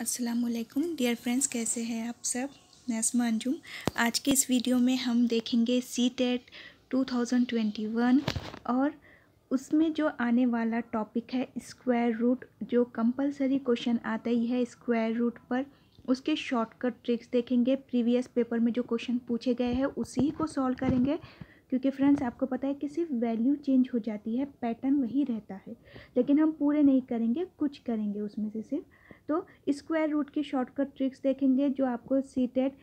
असलकम dear friends कैसे हैं आप सब मैं अंजुम आज के इस वीडियो में हम देखेंगे सी टेट टू और उसमें जो आने वाला टॉपिक है स्क्वायर रूट जो कंपलसरी क्वेश्चन आता ही है स्क्वायर रूट पर उसके शॉर्टकट ट्रिक्स देखेंगे प्रीवियस पेपर में जो क्वेश्चन पूछे गए हैं उसी को सॉल्व करेंगे क्योंकि फ्रेंड्स आपको पता है कि सिर्फ वैल्यू चेंज हो जाती है पैटर्न वही रहता है लेकिन हम पूरे नहीं करेंगे कुछ करेंगे उसमें से सिर्फ तो स्क्वायर रूट की शॉर्टकट ट्रिक्स देखेंगे जो आपको C TET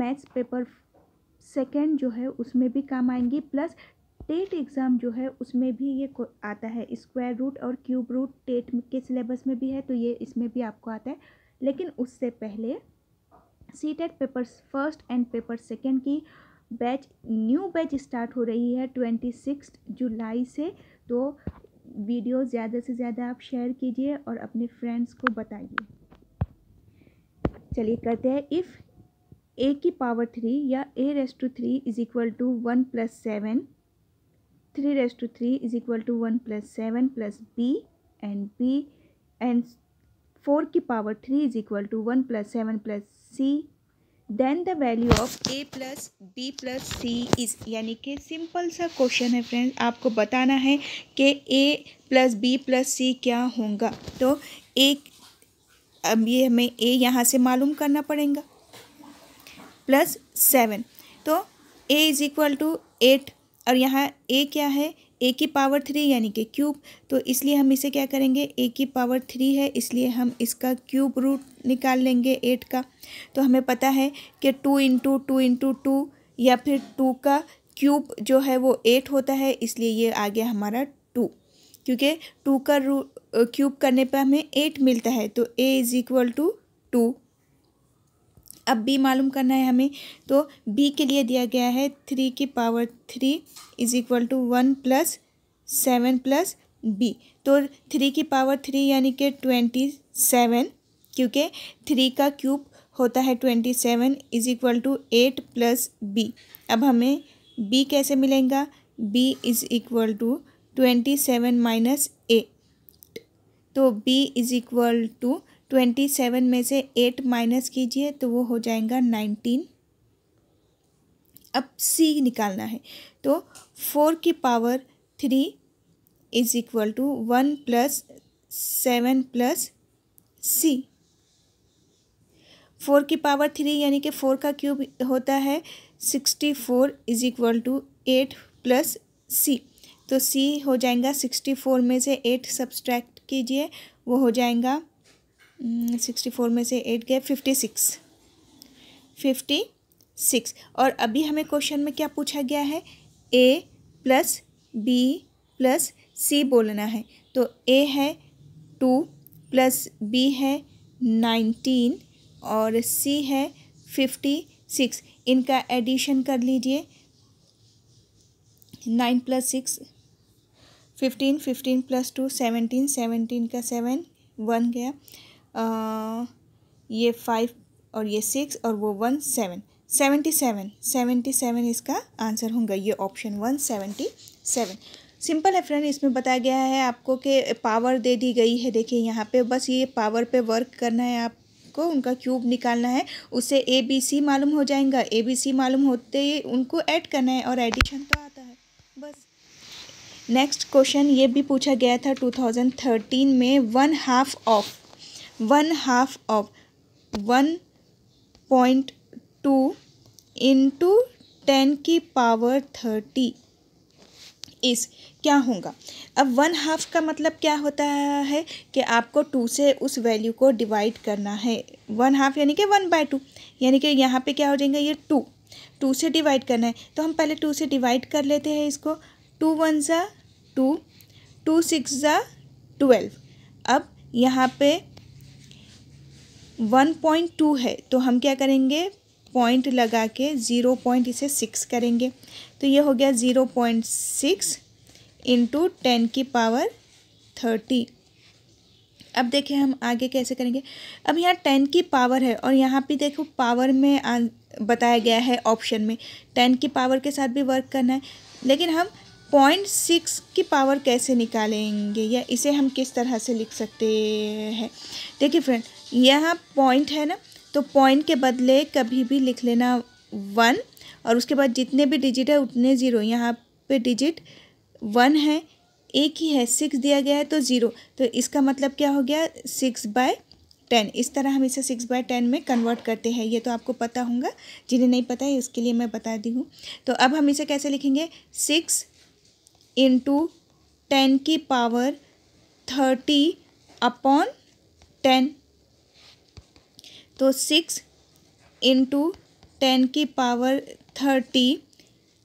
maths paper second जो है उसमें भी काम आएंगी प्लस टेट एग्ज़ाम जो है उसमें भी ये आता है स्क्वायर रूट और क्यूब रूट टेट के सिलेबस में भी है तो ये इसमें भी आपको आता है लेकिन उससे पहले C TET paper first and paper second की बैच न्यू बैच स्टार्ट हो रही है ट्वेंटी सिक्स जुलाई से तो वीडियो ज़्यादा से ज़्यादा आप शेयर कीजिए और अपने फ्रेंड्स को बताइए चलिए कहते हैं इफ़ ए की पावर थ्री या A raise to three is equal to one plus seven three raise to three is equal to one plus seven plus B and B and four की power three is equal to one plus seven plus C then the value of A plus B plus C is यानी कि simple सा question है friends आपको बताना है कि A plus B plus C क्या होगा तो एक अब ये हमें ए यहाँ से मालूम करना पड़ेगा प्लस सेवन तो A is equal to eight और यहाँ ए क्या है ए की पावर थ्री यानी कि क्यूब तो इसलिए हम इसे क्या करेंगे ए की पावर थ्री है इसलिए हम इसका क्यूब रूट निकाल लेंगे एट का तो हमें पता है कि two into two into two या फिर टू का क्यूब जो है वो एट होता है इसलिए ये आ गया हमारा टू क्योंकि टू का रू क्यूब करने पर हमें एट मिलता है तो A is equal to two अब बी मालूम करना है हमें तो बी के लिए दिया गया है थ्री की power three is equal to one plus seven plus B तो थ्री की पावर थ्री यानी कि ट्वेंटी सेवन क्योंकि थ्री का क्यूब होता है twenty seven is equal to eight plus B अब हमें बी कैसे मिलेगा B is equal to twenty seven minus A तो B is equal to twenty seven में से एट माइनस कीजिए तो वो हो जाएगा नाइनटीन अब सी निकालना है तो फोर की power three is equal to one plus seven plus C four की पावर थ्री यानी कि फोर का क्यूब होता है sixty four is equal to eight plus C तो सी हो जाएगा सिक्सटी फोर में से एट सब्सट्रैक्ट कीजिए वो हो जाएगा सिक्सटी हम्म, फोर में से एट गए फिफ्टी सिक्स फिफ्टी सिक्स और अभी हमें क्वेश्चन में क्या पूछा गया है A plus B plus C बोलना है तो ए है टू प्लस बी है नाइनटीन और सी है फिफ्टी सिक्स इनका एडिशन कर लीजिए nine plus six fifteen fifteen plus two seventeen seventeen का सेवन वन गया ये फाइव और ये सिक्स और वो one seven seventy seven seventy seven इसका आंसर होगा ये option one seventy seven simple है फ्रेंड इसमें बताया गया है आपको कि पावर दे दी गई है देखिए यहाँ पे बस ये पावर पे वर्क करना है आपको उनका क्यूब निकालना है उससे ए बी सी मालूम हो जाएगा ए बी सी मालूम होते ही उनको ऐड करना है और एडिशन तो आता है बस नेक्स्ट क्वेश्चन ये भी पूछा गया था थर्टीन में one half of one half of one point two into ten की पावर थर्टी इस क्या होगा अब वन हाफ का मतलब क्या होता है कि आपको टू से उस वैल्यू को डिवाइड करना है वन हाफ यानी कि वन बाय टू यानी कि यहाँ पे क्या हो जाएगा ये टू टू से डिवाइड करना है तो हम पहले टू से डिवाइड कर लेते हैं इसको टू वन ज़ा टू टू सिक्स ज़ा ट्वेल्व अब यहाँ पे वन पॉइंट टू है तो हम क्या करेंगे पॉइंट लगा के ज़ीरो पॉइंट इसे सिक्स करेंगे तो ये हो गया zero point six into ten की पावर थर्टी अब देखें हम आगे कैसे करेंगे अब यहाँ टेन की पावर है और यहाँ पे देखो पावर में आ, बताया गया है ऑप्शन में टेन की पावर के साथ भी वर्क करना है लेकिन हम पॉइंट सिक्स की पावर कैसे निकालेंगे या इसे हम किस तरह से लिख सकते हैं देखिए फ्रेंड यहाँ पॉइंट है ना तो पॉइंट के बदले कभी भी लिख लेना वन और उसके बाद जितने भी डिजिट है उतने ज़ीरो यहाँ पे डिजिट वन है एक ही है सिक्स दिया गया है तो ज़ीरो तो इसका मतलब क्या हो गया सिक्स बाय टेन इस तरह हम इसे सिक्स बाय टेन में कन्वर्ट करते हैं ये तो आपको पता होगा जिन्हें नहीं पता है उसके लिए मैं बता दी हूँ तो अब हम इसे कैसे लिखेंगे सिक्स इंटू टेन की पावर थर्टी अपॉन टेन तो सिक्स इंटू टेन की पावर थर्टी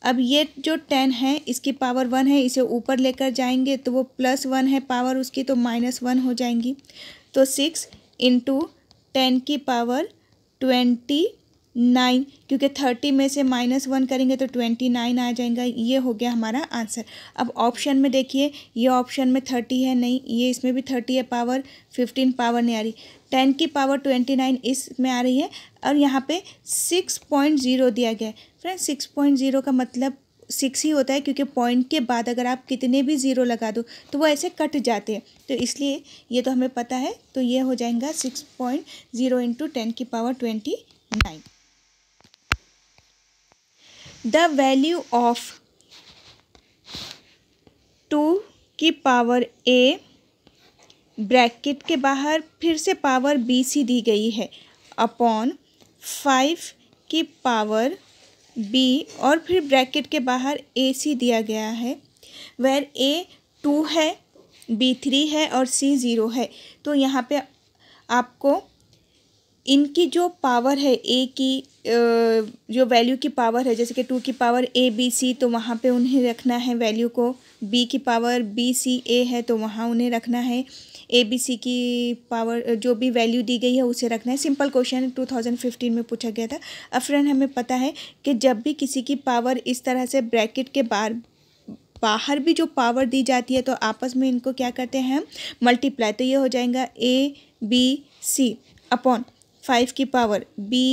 अब ये जो टेन है इसकी पावर वन है इसे ऊपर लेकर जाएंगे तो वो प्लस वन है पावर उसकी तो माइनस वन हो जाएंगी तो सिक्स इंटू टेन की पावर ट्वेंटी नाइन क्योंकि थर्टी में से माइनस वन करेंगे तो ट्वेंटी नाइन आ जाएगा ये हो गया हमारा आंसर अब ऑप्शन में देखिए ये ऑप्शन में थर्टी है नहीं ये इसमें भी थर्टी है पावर फिफ्टीन पावर नहीं आ रही टेन की पावर ट्वेंटी नाइन इसमें आ रही है और यहाँ पे सिक्स पॉइंट ज़ीरो दिया गया है फ्रेंड सिक्स पॉइंट ज़ीरो का मतलब सिक्स ही होता है क्योंकि पॉइंट के बाद अगर आप कितने भी ज़ीरो लगा दो तो वो ऐसे कट जाते हैं तो इसलिए ये तो हमें पता है तो ये हो जाएगा six point zero into ten की power twenty nine the value of two की पावर ए ब्रैकेट के बाहर फिर से पावर बी सी दी गई है अपॉन फाइव की पावर बी और फिर ब्रैकेट के बाहर ए सी दिया गया है वेर ए टू है बी थ्री है और सी ज़ीरो है तो यहाँ पे आपको इनकी जो पावर है ए की जो वैल्यू की पावर है जैसे कि टू की पावर ए बी सी तो वहाँ पे उन्हें रखना है वैल्यू को बी की पावर बी सी ए है तो वहाँ उन्हें रखना है ए बी सी की पावर जो भी वैल्यू दी गई है उसे रखना है सिंपल क्वेश्चन 2015 में पूछा गया था अब फ्रेंड हमें पता है कि जब भी किसी की पावर इस तरह से ब्रैकेट के बाहर बाहर भी जो पावर दी जाती है तो आपस में इनको क्या करते हैं मल्टीप्लाई तो ये हो जाएगा A B C upon five की पावर बी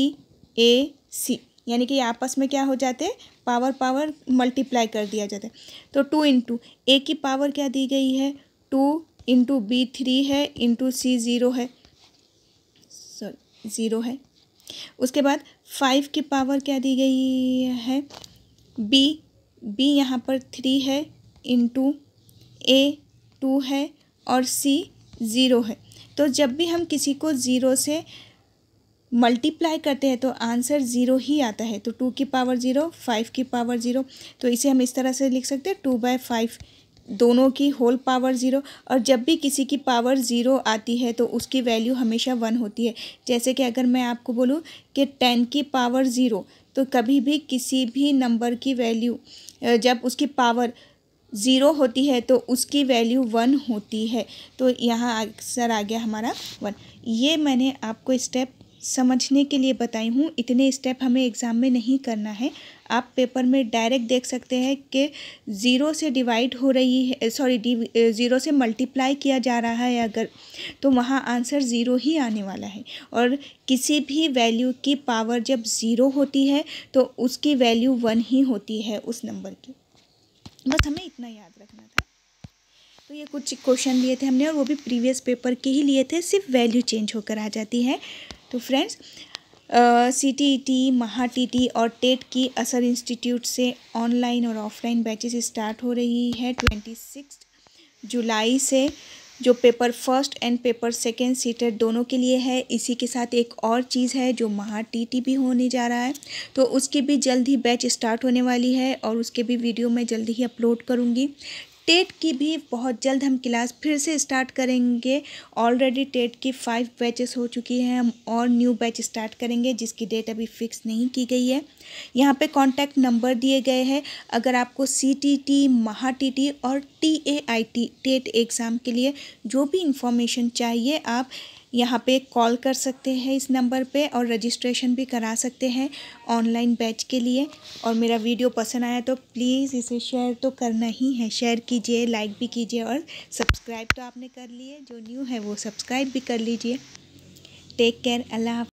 ए सी यानी कि आपस में क्या हो जाते पावर पावर मल्टीप्लाई कर दिया जाता है तो टू इंटू ए की पावर क्या दी गई है टू इंटू बी थ्री है इंटू सी ज़ीरो है सॉरी ज़ीरो है उसके बाद फाइव की पावर क्या दी गई है बी बी यहाँ पर थ्री है इंटू ए टू है और सी ज़ीरो है तो जब भी हम किसी को ज़ीरो से मल्टीप्लाई करते हैं तो आंसर ज़ीरो ही आता है तो टू की पावर ज़ीरो फाइव की पावर ज़ीरो तो इसे हम इस तरह से लिख सकते हैं टू बाय फाइव दोनों की होल पावर ज़ीरो और जब भी किसी की पावर ज़ीरो आती है तो उसकी वैल्यू हमेशा वन होती है जैसे कि अगर मैं आपको बोलूँ कि टेन की पावर ज़ीरो तो कभी भी किसी भी नंबर की वैल्यू जब उसकी पावर ज़ीरो होती है तो उसकी वैल्यू वन होती है तो यहाँ सर आ गया हमारा वन ये मैंने आपको स्टेप समझने के लिए बताई हूँ इतने स्टेप हमें एग्ज़ाम में नहीं करना है आप पेपर में डायरेक्ट देख सकते हैं कि ज़ीरो से डिवाइड हो रही है सॉरी ज़ीरो से मल्टीप्लाई किया जा रहा है अगर तो वहाँ आंसर ज़ीरो ही आने वाला है और किसी भी वैल्यू की पावर जब ज़ीरो होती है तो उसकी वैल्यू वन ही होती है उस नंबर की बस हमें इतना याद रखना था तो ये कुछ क्वेश्चन लिए थे हमने और वो भी प्रीवियस पेपर के ही लिए थे सिर्फ वैल्यू चेंज होकर आ जाती है तो friends C T T Maha T T और टेट की असर इंस्टीट्यूट से ऑनलाइन और ऑफलाइन बैचेस स्टार्ट हो रही है ट्वेंटी सिक्स जुलाई से जो paper first and paper second CTET दोनों के लिए है इसी के साथ एक और चीज़ है जो महा टी टी भी होने जा रहा है तो उसकी भी जल्द ही बैच स्टार्ट होने वाली है और उसके भी वीडियो मैं जल्दी ही अपलोड करूँगी टेट की भी बहुत जल्द हम क्लास फिर से स्टार्ट करेंगे ऑलरेडी टेट की फाइव बैचेस हो चुकी हैं हम और न्यू बैच स्टार्ट करेंगे जिसकी डेट अभी फिक्स नहीं की गई है यहाँ पे कांटेक्ट नंबर दिए गए हैं अगर आपको C T T Maha T T और T A I T TET exam के लिए जो भी इंफॉर्मेशन चाहिए आप यहाँ पे कॉल कर सकते हैं इस नंबर पे और रजिस्ट्रेशन भी करा सकते हैं ऑनलाइन बैच के लिए और मेरा वीडियो पसंद आया तो प्लीज़ इसे शेयर तो करना ही है शेयर कीजिए लाइक भी कीजिए और सब्सक्राइब तो आपने कर लिए जो न्यू है वो सब्सक्राइब भी कर लीजिए टेक केयर अल्लाह